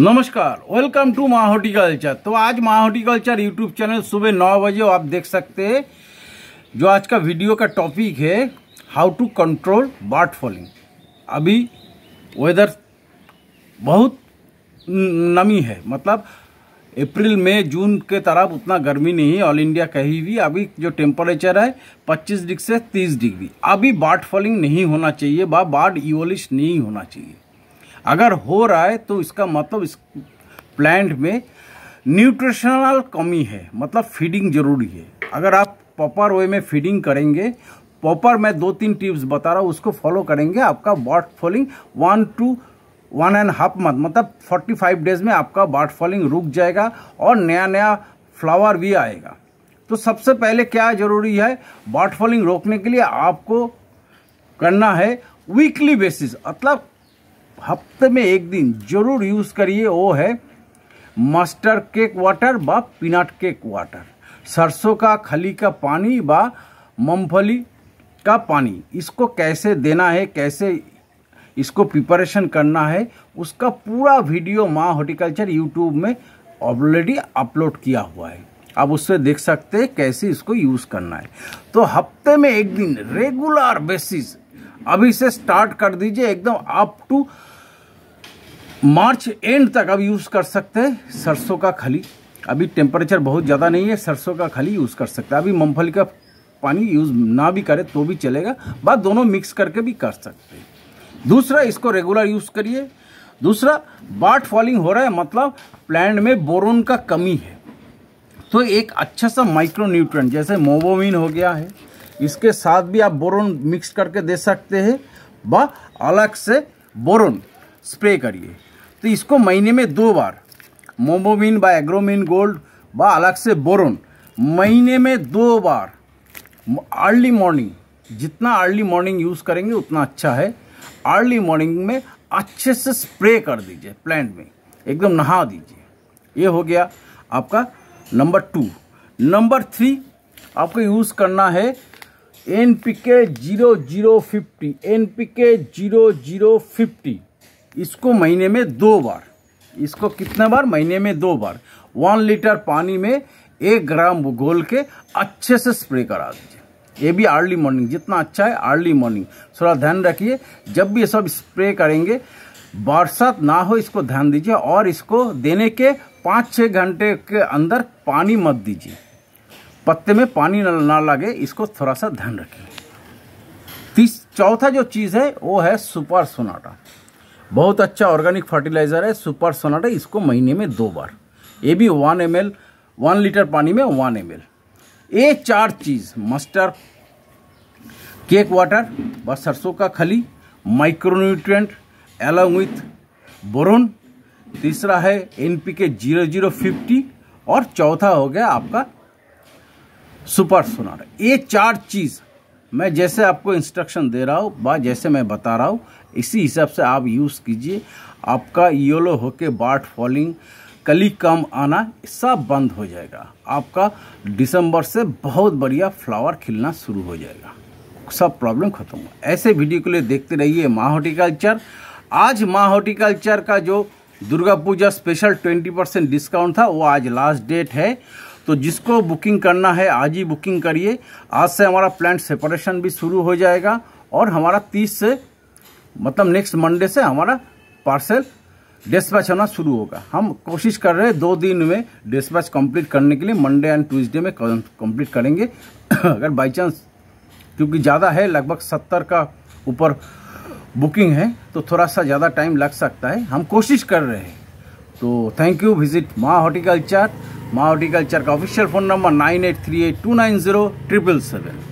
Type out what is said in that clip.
नमस्कार welcome to माँ horticulture तो आज माँ हॉर्टिकल्चर यूट्यूब चैनल सुबह नौ बजे आप देख सकते हैं जो आज का वीडियो का टॉपिक है how to control bird falling अभी वेदर बहुत नमी है मतलब अप्रैल मई जून के तरफ उतना गर्मी नहीं है ऑल इंडिया कहीं भी अभी जो टेम्परेचर है 25 डिग्री से 30 डिग्री अभी बर्ड फॉलिंग नहीं होना चाहिए बा बर्ड ईवोलिश नहीं होना चाहिए अगर हो रहा है तो इसका मतलब इस प्लांट में न्यूट्रिशनल कमी है मतलब फीडिंग जरूरी है अगर आप प्रॉपर वे में फीडिंग करेंगे प्रॉपर मैं दो तीन टिप्स बता रहा हूँ उसको फॉलो करेंगे आपका bud falling one two one and half month मतलब फोर्टी फाइव डेज में आपका बॉट फॉलिंग रुक जाएगा और नया नया फ्लावर भी आएगा तो सबसे पहले क्या जरूरी है बॉट फॉलिंग रोकने के लिए आपको करना है वीकली बेसिस मतलब हफ्ते में एक दिन जरूर यूज़ करिए वो है मस्टर्ड केक वाटर व पीनट केक वाटर सरसों का खली का पानी व मूंगफली का पानी इसको कैसे देना है कैसे इसको प्रिपरेशन करना है उसका पूरा वीडियो माँ हॉर्टिकल्चर यूट्यूब में ऑलरेडी अपलोड किया हुआ है आप उससे देख सकते हैं कैसे इसको यूज़ करना है तो हफ्ते में एक दिन रेगुलर बेसिस अभी से स्टार्ट कर दीजिए एकदम अप टू मार्च एंड तक अब यूज़ कर सकते हैं सरसों का खली अभी टेम्परेचर बहुत ज़्यादा नहीं है सरसों का खली यूज़ कर सकते हैं अभी मूँगफली का पानी यूज़ ना भी करें तो भी चलेगा बाद दोनों मिक्स करके भी कर सकते हैं दूसरा इसको रेगुलर यूज़ करिए दूसरा बाट फॉलिंग हो रहा है मतलब प्लांट में बोरोन का कमी है तो एक अच्छा सा माइक्रोन्यूट्रेंट जैसे मोबोमिन हो गया है इसके साथ भी आप बोरोन मिक्स करके दे सकते हैं व अलग से बोरोन स्प्रे करिए तो इसको महीने में दो बार मोमोमिन बा एग्रोमिन गोल्ड व अलग से बोरोन महीने में दो बार अर्ली मॉर्निंग जितना अर्ली मॉर्निंग यूज़ करेंगे उतना अच्छा है अर्ली मॉर्निंग में अच्छे से स्प्रे कर दीजिए प्लांट में एकदम नहा दीजिए ये हो गया आपका नंबर टू नंबर थ्री आपको यूज़ करना है N P K zero zero fifty N P K zero zero fifty इसको महीने में दो बार इसको कितने बार महीने में दो बार वन लीटर पानी में एक ग्राम घोल के अच्छे से स्प्रे करा दीजिए ये भी अर्ली मॉर्निंग जितना अच्छा है अर्ली मॉर्निंग थोड़ा ध्यान रखिए जब भी ये सब स्प्रे करेंगे बरसात ना हो इसको ध्यान दीजिए और इसको देने के पाँच छः घंटे के अंदर पानी मत दीजिए पत्ते में पानी ना लगे इसको थोड़ा सा ध्यान रखिए तीस चौथा जो चीज़ है वो है सुपर सोनाटा बहुत अच्छा ऑर्गेनिक फर्टिलाइज़र है सुपर सोनाटा इसको महीने में दो बार ये भी one M L one litre पानी में वन एम एल ये चार चीज़ मस्टर्ड केक वाटर व सरसों का खली माइक्रोन्यूट्रेंट एलॉन्ग विथ बोरोन तीसरा है N P K zero zero fifty और चौथा हो गया आपका सुपर सोनाटा ये चार चीज़ मैं जैसे आपको इंस्ट्रक्शन दे रहा हूँ व जैसे मैं बता रहा हूँ इसी हिसाब से आप यूज़ कीजिए आपका योलो होके बाट फॉलिंग कली कम आना सब बंद हो जाएगा आपका दिसंबर से बहुत बढ़िया फ्लावर खिलना शुरू हो जाएगा सब प्रॉब्लम खत्म हो ऐसे वीडियो के लिए देखते रहिए माँ हॉर्टिकल्चर आज माँ हॉर्टिकल्चर का जो Durga Puja special 20 percent discount था वो आज लास्ट डेट है तो जिसको बुकिंग करना है आज ही बुकिंग करिए आज से हमारा प्लांट सेपरेशन भी शुरू हो जाएगा और हमारा तीस से मतलब नेक्स्ट मंडे से हमारा पार्सल डिस्पैच होना शुरू होगा हम कोशिश कर रहे हैं दो दिन में डिस्पैच कंप्लीट करने के लिए मंडे एंड ट्यूसडे में कंप्लीट करेंगे अगर बाई चांस क्योंकि ज़्यादा है लगभग सत्तर का ऊपर बुकिंग है तो थोड़ा सा ज़्यादा टाइम लग सकता है हम कोशिश कर रहे हैं তো thank you visit Maa horticulture Maa হর্টিকালচারকে official phone number nine eight three eight two nine zero triple seven